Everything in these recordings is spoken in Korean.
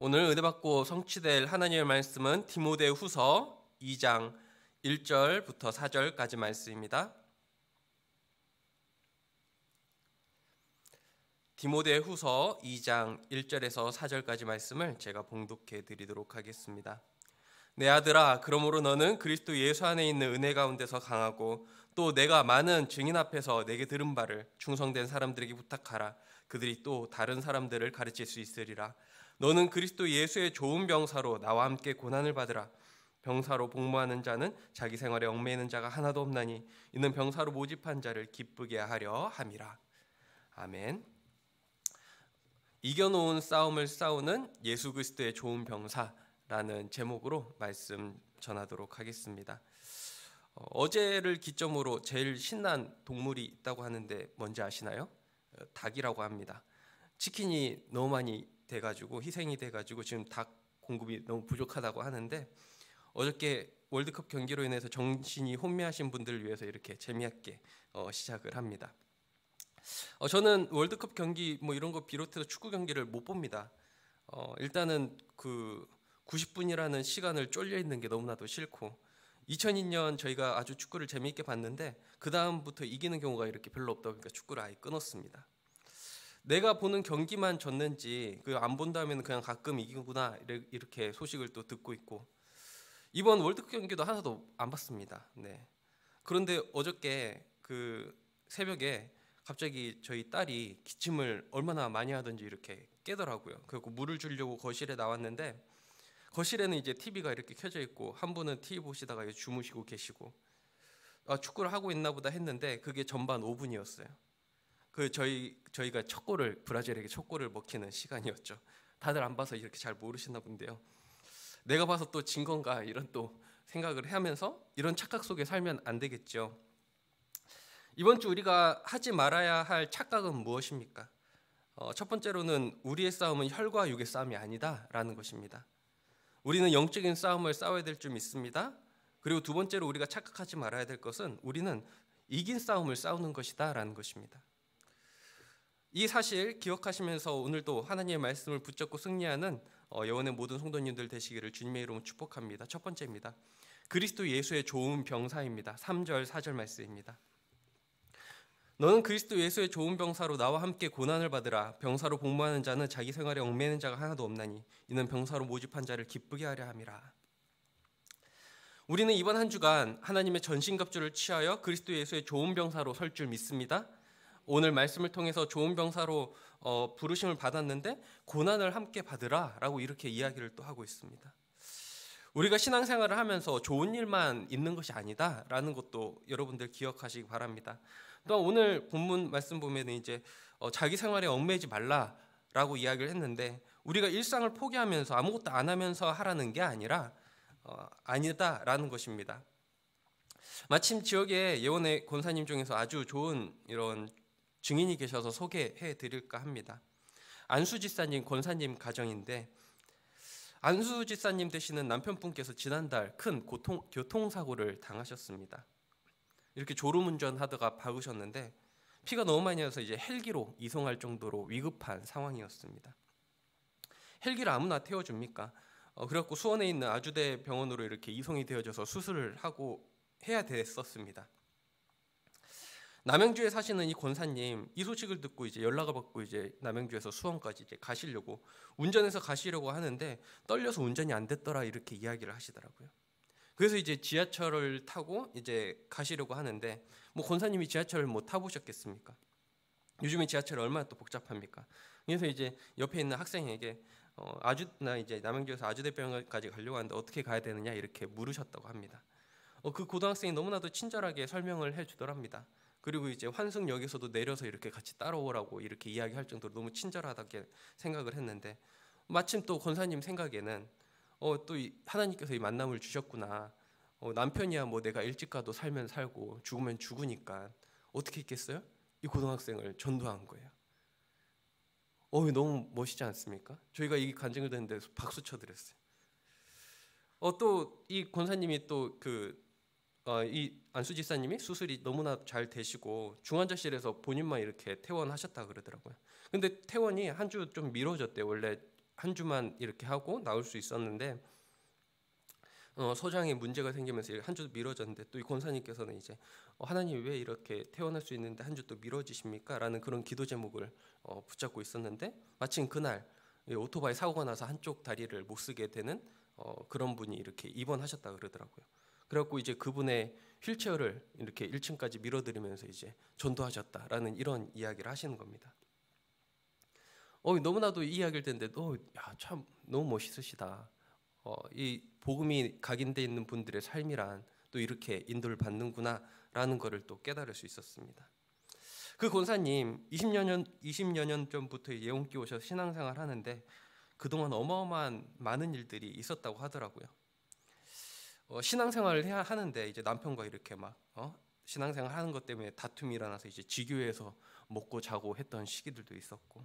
오늘 은혜 받고 성취될 하나님의 말씀은 디모데 후서 2장 1절부터 4절까지 말씀입니다. 디모데 후서 2장 1절에서 4절까지 말씀을 제가 봉독해 드리도록 하겠습니다. 내 아들아, 그러므로 너는 그리스도 예수 안에 있는 은혜 가운데서 강하고 또 내가 많은 증인 앞에서 내게 들은 바를 충성된 사람들에게 부탁하라. 그들이 또 다른 사람들을 가르칠 수 있으리라. 너는 그리스도 예수의 좋은 병사로 나와 함께 고난을 받으라. 병사로 복무하는 자는 자기 생활에 얽매이는 자가 하나도 없나니 이는 병사로 모집한 자를 기쁘게 하려 함이라. 아멘. 이겨놓은 싸움을 싸우는 예수 그리스도의 좋은 병사라는 제목으로 말씀 전하도록 하겠습니다. 어, 어제를 기점으로 제일 신난 동물이 있다고 하는데 뭔지 아시나요? 어, 닭이라고 합니다. 치킨이 너무 많이 돼가지고 희생이 돼가지고 지금 닭 공급이 너무 부족하다고 하는데 어저께 월드컵 경기로 인해서 정신이 혼미하신 분들을 위해서 이렇게 재미있게 어, 시작을 합니다. 어, 저는 월드컵 경기 뭐 이런 거 비롯해서 축구 경기를 못 봅니다. 어, 일단은 그 90분이라는 시간을 쫄려 있는 게 너무나도 싫고 2002년 저희가 아주 축구를 재미있게 봤는데 그 다음부터 이기는 경우가 이렇게 별로 없다 보니까 그러니까 축구를 아예 끊었습니다. 내가 보는 경기만 졌는지 그 안 본다면 그냥 가끔 이기구나 이렇게 소식을 또 듣고 있고 이번 월드컵 경기도 하나도 안 봤습니다. 네. 그런데 어저께 그 새벽에 갑자기 저희 딸이 기침을 얼마나 많이 하든지 이렇게 깨더라고요. 그리고 물을 주려고 거실에 나왔는데 거실에는 이제 TV가 이렇게 켜져 있고 한 분은 TV 보시다가 주무시고 계시고 아, 축구를 하고 있나 보다 했는데 그게 전반 5분이었어요. 그 저희 저희가 첫 골을 브라질에게 첫 골을 먹히는 시간이었죠. 다들 안 봐서 이렇게 잘 모르시나 본데요. 내가 봐서 또 진 건가 이런 또 생각을 하면서 이런 착각 속에 살면 안 되겠죠. 이번 주 우리가 하지 말아야 할 착각은 무엇입니까? 어, 첫 번째로는 우리의 싸움은 혈과 육의 싸움이 아니다라는 것입니다. 우리는 영적인 싸움을 싸워야 될 줄 믿습니다. 그리고 두 번째로 우리가 착각하지 말아야 될 것은 우리는 이긴 싸움을 싸우는 것이다라는 것입니다. 이 사실 기억하시면서 오늘도 하나님의 말씀을 붙잡고 승리하는 여원의 어, 모든 성도님들 되시기를 주님의 이름으로 축복합니다. 첫 번째입니다. 그리스도 예수의 좋은 병사입니다. 3절 4절 말씀입니다. 너는 그리스도 예수의 좋은 병사로 나와 함께 고난을 받으라. 병사로 복무하는 자는 자기 생활에 얽매는 자가 하나도 없나니 이는 병사로 모집한 자를 기쁘게 하려 함이라. 우리는 이번 한 주간 하나님의 전신갑주를 취하여 그리스도 예수의 좋은 병사로 설 줄 믿습니다. 오늘 말씀을 통해서 좋은 병사로 어, 부르심을 받았는데 고난을 함께 받으라라고 이렇게 이야기를 또 하고 있습니다. 우리가 신앙생활을 하면서 좋은 일만 있는 것이 아니다라는 것도 여러분들 기억하시기 바랍니다. 또 오늘 본문 말씀 보면 이제 어, 자기 생활에 얽매이지 말라라고 이야기를 했는데 우리가 일상을 포기하면서 아무것도 안 하면서 하라는 게 아니라 어, 아니다라는 것입니다. 마침 지역에 예원의 권사님 중에서 아주 좋은 이런 증인이 계셔서 소개해 드릴까 합니다. 안수 지사님, 권사님 가정인데 안수 지사님 되시는 남편분께서 지난달 큰 고통, 교통사고를 당하셨습니다. 이렇게 졸음운전 하다가 박으셨는데 피가 너무 많이 나서 이제 헬기로 이송할 정도로 위급한 상황이었습니다. 헬기를 아무나 태워줍니까? 어, 그래갖고 수원에 있는 아주대 병원으로 이렇게 이송이 되어져서 수술을 하고 해야 됐었습니다. 남양주에 사시는 이 권사님 이 소식을 듣고 이제 연락을 받고 이제 남양주에서 수원까지 이제 가시려고 운전해서 가시려고 하는데 떨려서 운전이 안 됐더라 이렇게 이야기를 하시더라고요. 그래서 이제 지하철을 타고 이제 가시려고 하는데 뭐 권사님이 지하철을 뭐 타보셨겠습니까? 요즘에 지하철 얼마나 또 복잡합니까? 그래서 이제 옆에 있는 학생에게 어, 아주 나 이제 남양주에서 아주대병원까지 가려고 하는데 어떻게 가야 되느냐 이렇게 물으셨다고 합니다. 어, 그 고등학생이 너무나도 친절하게 설명을 해주더랍니다. 그리고 이제 환승역에서도 내려서 이렇게 같이 따라오라고 이렇게 이야기할 정도로 너무 친절하다고 생각을 했는데 마침 또 권사님 생각에는 어, 또 하나님께서 이 만남을 주셨구나. 어, 남편이야 뭐 내가 일찍 가도 살면 살고 죽으면 죽으니까 어떻게 했겠어요이 고등학생을 전도한 거예요. 어, 너무 멋있지 않습니까? 저희가 이 간증을 듣는데 박수 쳐드렸어요. 어, 또 이 권사님이 또그 어, 이 안수 지사님이 수술이 너무나 잘 되시고 중환자실에서 본인만 이렇게 퇴원하셨다 그러더라고요. 근데 퇴원이 한 주 좀 미뤄졌대요. 원래 한 주만 이렇게 하고 나올 수 있었는데 어, 소장에 문제가 생기면서 한 주 미뤄졌는데 또 이 권사님께서는 이제 어, 하나님 왜 이렇게 퇴원할 수 있는데 한 주 또 미뤄지십니까? 라는 그런 기도 제목을 어, 붙잡고 있었는데 마침 그날 오토바이 사고가 나서 한쪽 다리를 못 쓰게 되는 어, 그런 분이 이렇게 입원하셨다 그러더라고요. 그래갖고 이제 그분의 휠체어를 이렇게 1층까지 밀어드리면서 이제 전도하셨다라는 이런 이야기를 하시는 겁니다. 어, 너무나도 이야기를 듣데도 어, 야, 참 너무 멋있으시다. 어, 이 복음이 각인돼 있는 분들의 삶이란 또 이렇게 인도를 받는구나라는 것을 또 깨달을 수 있었습니다. 그 권사님 20년 전 20여 년 전부터 예원기 오셔서 신앙생활 하는데 그동안 어마어마한 많은 일들이 있었다고 하더라고요. 어, 신앙생활을 해야 하는데 이제 남편과 이렇게 막 어? 신앙생활 하는 것 때문에 다툼이 일어나서 이제 지교회에서 먹고 자고 했던 시기들도 있었고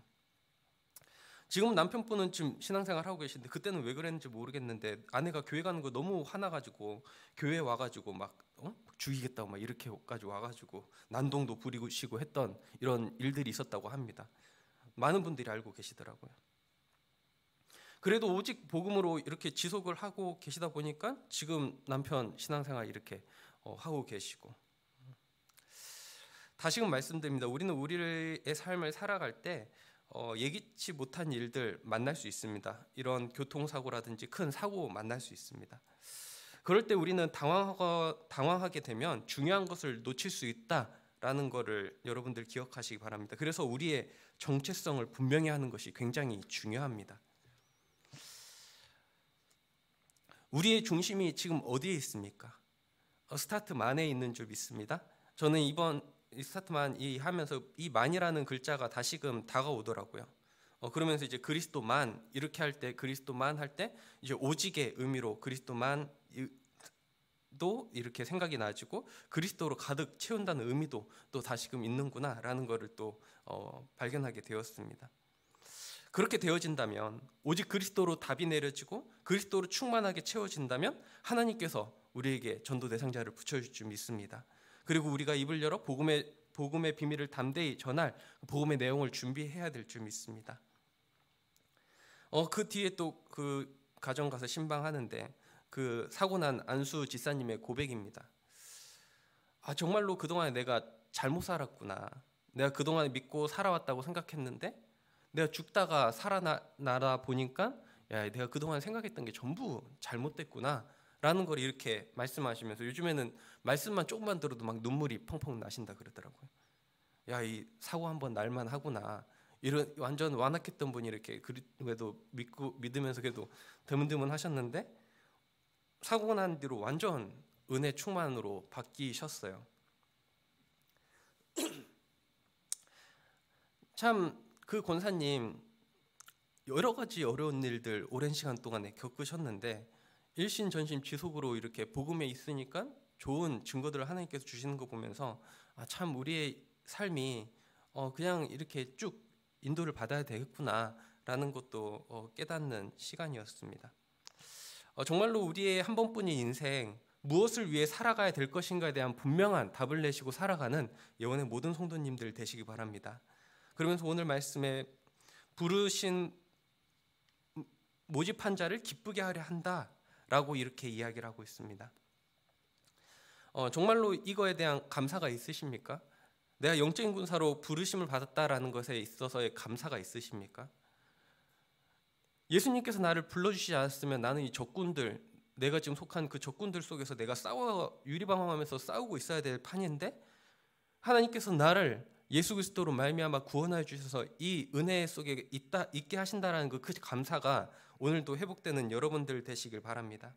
지금 남편분은 지금 신앙생활 하고 계신데 그때는 왜 그랬는지 모르겠는데 아내가 교회 가는 거 너무 화나가지고 교회 와가지고 막 어? 죽이겠다고 막 이렇게까지 와가지고 난동도 부리고 시고 했던 이런 일들이 있었다고 합니다. 많은 분들이 알고 계시더라고요. 그래도 오직 복음으로 이렇게 지속을 하고 계시다 보니까 지금 남편 신앙생활 이렇게 어, 하고 계시고 다시금 말씀드립니다. 우리는 우리의 삶을 살아갈 때 어, 예기치 못한 일들 만날 수 있습니다. 이런 교통사고라든지 큰 사고 만날 수 있습니다. 그럴 때 우리는 당황하고, 당황하게 되면 중요한 것을 놓칠 수 있다라는 것을 여러분들 기억하시기 바랍니다. 그래서 우리의 정체성을 분명히 하는 것이 굉장히 중요합니다. 우리의 중심이 지금 어디에 있습니까? 어, 스타트만에 있는 줄 믿습니다. 저는 이번 스타트만 이 하면서 이 만이라는 글자가 다시금 다가오더라고요. 어, 그러면서 이제 그리스도만 이렇게 할 때 그리스도만 할 때 이제 오직의 의미로 그리스도만 도 이렇게 생각이 나지고 그리스도로 가득 채운다는 의미도 또 다시금 있는구나라는 것을 또 어, 발견하게 되었습니다. 그렇게 되어진다면 오직 그리스도로 답이 내려지고 그리스도로 충만하게 채워진다면 하나님께서 우리에게 전도 대상자를 붙여줄 줄 믿습니다. 그리고 우리가 입을 열어 복음의 복음의 비밀을 담대히 전할 복음의 내용을 준비해야 될 줄 믿습니다. 어 그 뒤에 또 그 가정 가서 신방하는데 그 사고 난 안수 지사님의 고백입니다. 아 정말로 그동안에 내가 잘못 살았구나. 내가 그동안 에 믿고 살아왔다고 생각했는데 내가 죽다가 살아나라 보니까 야, 내가 그동안 생각했던 게 전부 잘못됐구나. 라는 걸 이렇게 말씀하시면서 요즘에는 말씀만 조금만 들어도 막 눈물이 펑펑 나신다 그러더라고요. 야, 이 사고 한번 날만 하구나. 이런 완전 완악했던 분이 이렇게 그래도 믿고 믿으면서 그래도 드문드문 하셨는데 사고 난 뒤로 완전 은혜 충만으로 바뀌셨어요. 참그 권사님 여러 가지 어려운 일들 오랜 시간 동안에 겪으셨는데 일신 전심 지속으로 이렇게 복음에 있으니까 좋은 증거들을 하나님께서 주시는 거 보면서 아참 우리의 삶이 어 그냥 이렇게 쭉 인도를 받아야 되겠구나라는 것도 어 깨닫는 시간이었습니다. 어 정말로 우리의 한 번뿐인 인생 무엇을 위해 살아가야 될 것인가에 대한 분명한 답을 내시고 살아가는 예원의 모든 성도님들 되시기 바랍니다. 그러면서 오늘 말씀에 부르신 모집한 자를 기쁘게 하려 한다라고 이렇게 이야기를 하고 있습니다. 어, 정말로 이거에 대한 감사가 있으십니까? 내가 영적인 군사로 부르심을 받았다라는 것에 있어서의 감사가 있으십니까? 예수님께서 나를 불러주시지 않았으면 나는 이 적군들, 내가 지금 속한 그 적군들 속에서 내가 싸워 유리방황하면서 싸우고 있어야 될 판인데 하나님께서 나를 예수 그리스도로 말미암아 구원하여 주셔서 이 은혜 속에 있다 있게 하신다라는 그, 그 감사가 오늘도 회복되는 여러분들 되시길 바랍니다.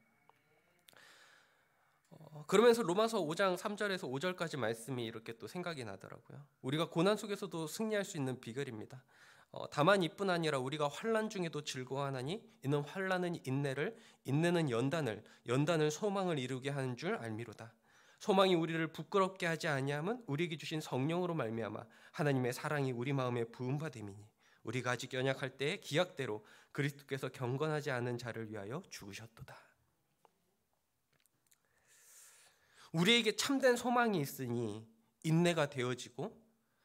어, 그러면서 로마서 5장 3절에서 5절까지 말씀이 이렇게 또 생각이 나더라고요. 우리가 고난 속에서도 승리할 수 있는 비결입니다. 어, 다만 이뿐 아니라 우리가 환란 중에도 즐거워하나니 이는 환란은 인내를, 인내는 연단을, 연단을 소망을 이루게 하는 줄 알미로다. 소망이 우리를 부끄럽게 하지 아니함은 우리에게 주신 성령으로 말미암아 하나님의 사랑이 우리 마음에 부음바 됨이니 우리가 아직 연약할 때에 기약대로 그리스도께서 경건하지 않은 자를 위하여 죽으셨도다. 우리에게 참된 소망이 있으니 인내가 되어지고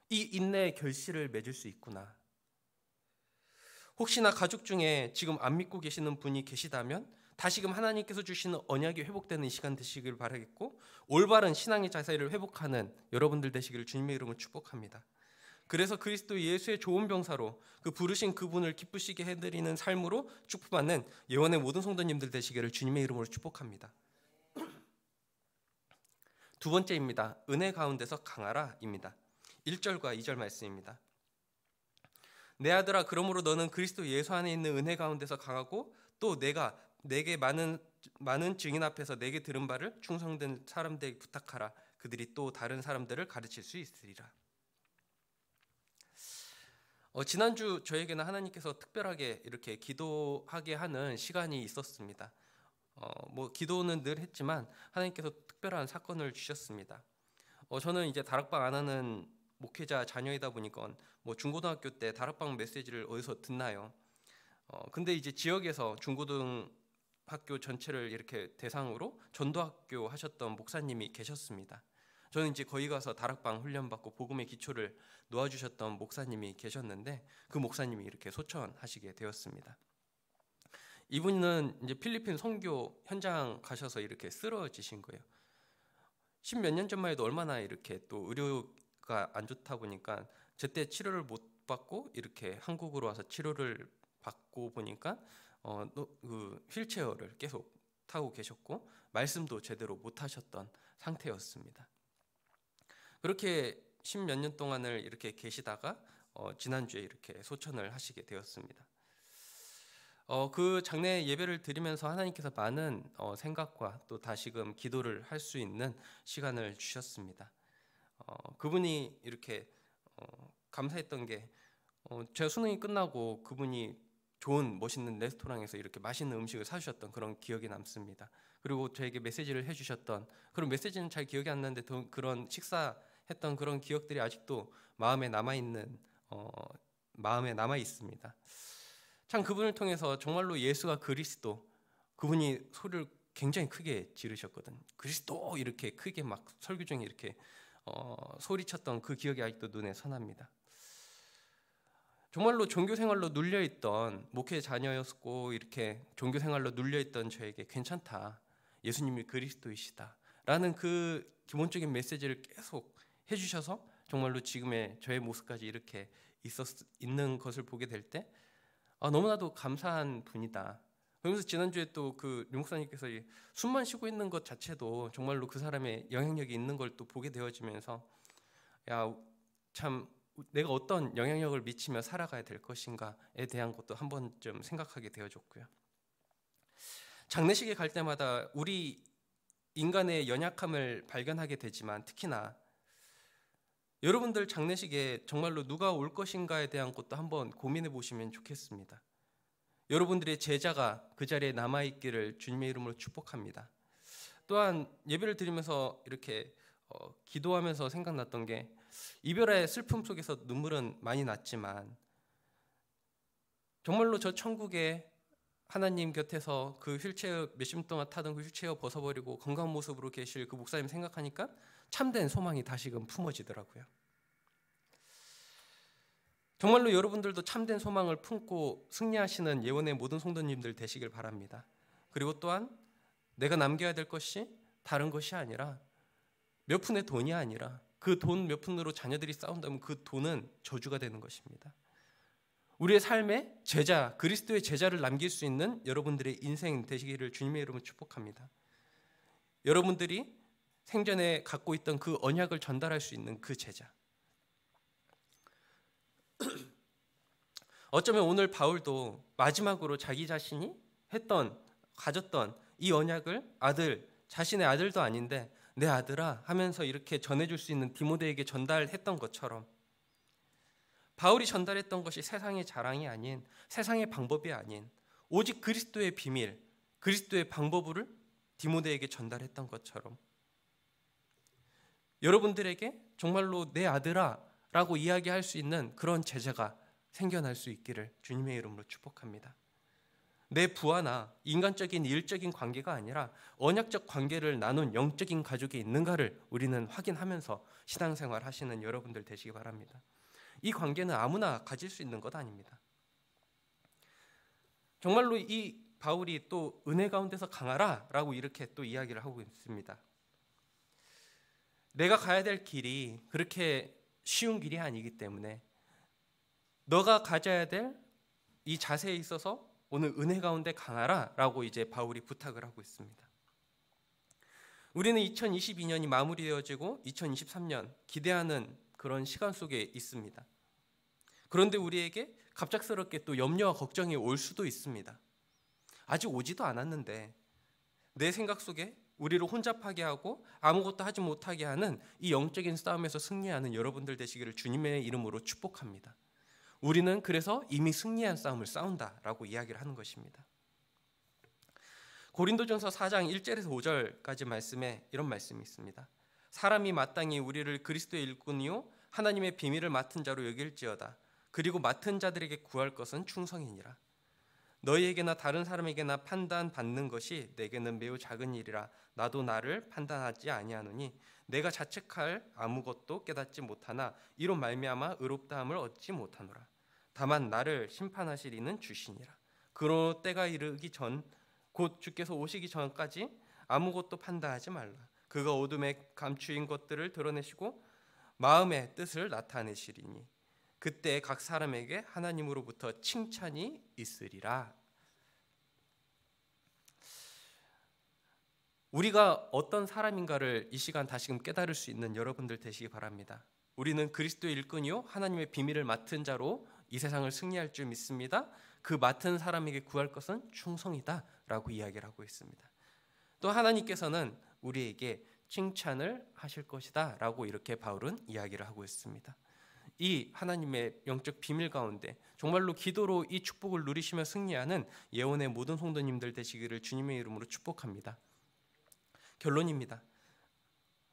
이 인내의 결실을 맺을 수 있구나. 혹시나 가족 중에 지금 안 믿고 계시는 분이 계시다면 다시금 하나님께서 주시는 언약이 회복되는 시간 되시길 바라겠고 올바른 신앙의 자세를 회복하는 여러분들 되시기를 주님의 이름으로 축복합니다. 그래서 그리스도 예수의 좋은 병사로 그 부르신 그분을 기쁘시게 해드리는 삶으로 축복받는 예원의 모든 성도님들 되시기를 주님의 이름으로 축복합니다. 두 번째입니다. 은혜 가운데서 강하라입니다. 1절과 2절 말씀입니다. 내 아들아 그러므로 너는 그리스도 예수 안에 있는 은혜 가운데서 강하고 또 내가 내게 많은 많은 증인 앞에서 내게 들은 바를 충성된 사람들에게 부탁하라. 그들이 또 다른 사람들을 가르칠 수 있으리라. 어, 지난주 저에게는 하나님께서 특별하게 이렇게 기도하게 하는 시간이 있었습니다. 어, 뭐 기도는 늘 했지만 하나님께서 특별한 사건을 주셨습니다. 어, 저는 이제 다락방 안 하는 목회자 자녀이다 보니까 뭐 중고등학교 때 다락방 메시지를 어디서 듣나요? 어, 근데 이제 지역에서 중고등 학교 전체를 이렇게 대상으로 전도학교 하셨던 목사님이 계셨습니다. 저는 이제 거기 가서 다락방 훈련받고 복음의 기초를 놓아주셨던 목사님이 계셨는데 그 목사님이 이렇게 소천하시게 되었습니다. 이분은 이제 필리핀 선교 현장 가셔서 이렇게 쓰러지신 거예요. 십몇 년 전만 해도 얼마나 이렇게 또 의료가 안 좋다 보니까 제때 치료를 못 받고 이렇게 한국으로 와서 치료를 받고 보니까 어, 그 휠체어를 계속 타고 계셨고 말씀도 제대로 못 하셨던 상태였습니다. 그렇게 십몇 년 동안을 이렇게 계시다가 어, 지난주에 이렇게 소천을 하시게 되었습니다. 어, 그 장례 예배를 드리면서 하나님께서 많은 어, 생각과 또 다시금 기도를 할 수 있는 시간을 주셨습니다. 어, 그분이 이렇게 어, 감사했던 게제 어, 수능이 끝나고 그분이 좋은 멋있는 레스토랑에서 이렇게 맛있는 음식을 사주셨던 그런 기억이 남습니다. 그리고 저에게 메시지를 해주셨던 그런 메시지는 잘 기억이 안 나는데 그런 식사했던 그런 기억들이 아직도 마음에 남아 있는 어, 마음에 남아 있습니다. 참 그분을 통해서 정말로 예수가 그리스도 그분이 소리를 굉장히 크게 지르셨거든. 그리스도 이렇게 크게 막 설교 중에 이렇게 어, 소리쳤던 그 기억이 아직도 눈에 선합니다. 정말로 종교 생활로 눌려 있던 목회 자녀였고 이렇게 종교 생활로 눌려 있던 저에게 괜찮다. 예수님이 그리스도이시다라는 그 기본적인 메시지를 계속 해 주셔서 정말로 지금의 저의 모습까지 이렇게 있었 있는 것을 보게 될때 아, 너무나도 감사한 분이다. 그러면서 지난주에 또그 류목사님께서 숨만 쉬고 있는 것 자체도 정말로 그 사람의 영향력이 있는 걸 또 보게 되어지면서 야참 내가 어떤 영향력을 미치며 살아가야 될 것인가에 대한 것도 한번좀 생각하게 되어줬고요. 장례식에 갈 때마다 우리 인간의 연약함을 발견하게 되지만 특히나 여러분들 장례식에 정말로 누가 올 것인가에 대한 것도 한번 고민해 보시면 좋겠습니다. 여러분들의 제자가 그 자리에 남아 있기를 주님의 이름으로 축복합니다. 또한 예배를 드리면서 이렇게 어, 기도하면서 생각났던 게 이별의 슬픔 속에서 눈물은 많이 났지만 정말로 저 천국에 하나님 곁에서 그 휠체어 몇십 동안 타던 그 휠체어 벗어버리고 건강 모습으로 계실 그 목사님 생각하니까 참된 소망이 다시금 품어지더라고요. 정말로 여러분들도 참된 소망을 품고 승리하시는 예원의 모든 성도님들 되시길 바랍니다. 그리고 또한 내가 남겨야 될 것이 다른 것이 아니라 몇 푼의 돈이 아니라 그돈몇 푼으로 자녀들이 싸운다면 그 돈은 저주가 되는 것입니다. 우리의 삶에 제자, 그리스도의 제자를 남길 수 있는 여러분들의 인생 되시기를 주님의 이름으로 축복합니다. 여러분들이 생전에 갖고 있던 그 언약을 전달할 수 있는 그 제자. 어쩌면 오늘 바울도 마지막으로 자기 자신이 했던 가졌던 이 언약을 아들 자신의 아들도 아닌데 내 아들아 하면서 이렇게 전해줄 수 있는 디모데에게 전달했던 것처럼 바울이 전달했던 것이 세상의 자랑이 아닌 세상의 방법이 아닌 오직 그리스도의 비밀, 그리스도의 방법을 디모데에게 전달했던 것처럼 여러분들에게 정말로 내 아들아 라고 이야기할 수 있는 그런 제자가 생겨날 수 있기를 주님의 이름으로 축복합니다. 내 부하나 인간적인 일적인 관계가 아니라 언약적 관계를 나눈 영적인 가족이 있는가를 우리는 확인하면서 신앙생활 하시는 여러분들 되시기 바랍니다. 이 관계는 아무나 가질 수 있는 것 아닙니다. 정말로 이 바울이 또 은혜 가운데서 강하라라고 이렇게 또 이야기를 하고 있습니다. 내가 가야 될 길이 그렇게 쉬운 길이 아니기 때문에 너가 가져야 될 이 자세에 있어서 오늘 은혜 가운데 강하라라고 이제 바울이 부탁을 하고 있습니다. 우리는 2022년이 마무리되어지고 2023년 기대하는 그런 시간 속에 있습니다. 그런데 우리에게 갑작스럽게 또 염려와 걱정이 올 수도 있습니다. 아직 오지도 않았는데 내 생각 속에 우리를 혼잡하게 하고 아무것도 하지 못하게 하는 이 영적인 싸움에서 승리하는 여러분들 되시기를 주님의 이름으로 축복합니다. 우리는 그래서 이미 승리한 싸움을 싸운다라고 이야기를 하는 것입니다. 고린도전서 4장 1절에서 5절까지 말씀에 이런 말씀이 있습니다. 사람이 마땅히 우리를 그리스도의 일꾼이요 하나님의 비밀을 맡은 자로 여길지어다. 그리고 맡은 자들에게 구할 것은 충성이니라. 너희에게나 다른 사람에게나 판단받는 것이 내게는 매우 작은 일이라 나도 나를 판단하지 아니하노니 내가 자책할 아무것도 깨닫지 못하나 이로 말미암아 의롭다함을 얻지 못하노라 다만 나를 심판하실 이는 주시니라 그로 때가 이르기 전 곧 주께서 오시기 전까지 아무것도 판단하지 말라 그가 어둠에 감추인 것들을 드러내시고 마음의 뜻을 나타내시리니 그때 각 사람에게 하나님으로부터 칭찬이 있으리라. 우리가 어떤 사람인가를 이 시간 다시금 깨달을 수 있는 여러분들 되시기 바랍니다. 우리는 그리스도의 일꾼이요 하나님의 비밀을 맡은 자로 이 세상을 승리할 줄 믿습니다. 그 맡은 사람에게 구할 것은 충성이다라고 이야기를 하고 있습니다. 또 하나님께서는 우리에게 칭찬을 하실 것이다라고 이렇게 바울은 이야기를 하고 있습니다. 이 하나님의 영적 비밀 가운데 정말로 기도로 이 축복을 누리시며 승리하는 예언의 모든 성도님들 되시기를 주님의 이름으로 축복합니다. 결론입니다.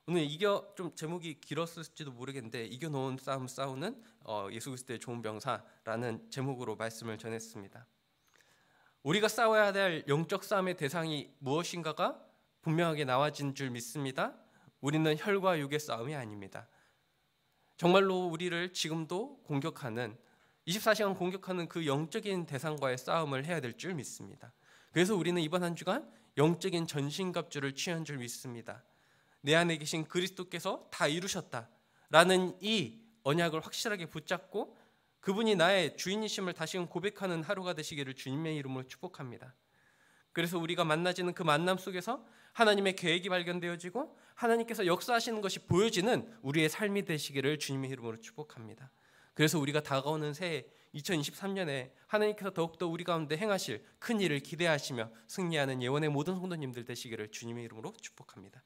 오늘 이겨 좀 제목이 길었을지도 모르겠는데 이겨놓은 싸움 싸우는 어, 예수 그리스도의 좋은 병사라는 제목으로 말씀을 전했습니다. 우리가 싸워야 될 영적 싸움의 대상이 무엇인가가 분명하게 나와진 줄 믿습니다. 우리는 혈과 육의 싸움이 아닙니다. 정말로 우리를 지금도 공격하는 24시간 공격하는 그 영적인 대상과의 싸움을 해야 될 줄 믿습니다. 그래서 우리는 이번 한 주간 영적인 전신갑주를 취한 줄 믿습니다. 내 안에 계신 그리스도께서 다 이루셨다라는 이 언약을 확실하게 붙잡고 그분이 나의 주인이심을 다시금 고백하는 하루가 되시기를 주님의 이름으로 축복합니다. 그래서 우리가 만나지는 그 만남 속에서 하나님의 계획이 발견되어지고 하나님께서 역사하시는 것이 보여지는 우리의 삶이 되시기를 주님의 이름으로 축복합니다. 그래서 우리가 다가오는 새해 2023년에 하나님께서 더욱더 우리 가운데 행하실 큰 일을 기대하시며 승리하는 예원의 모든 성도님들 되시기를 주님의 이름으로 축복합니다.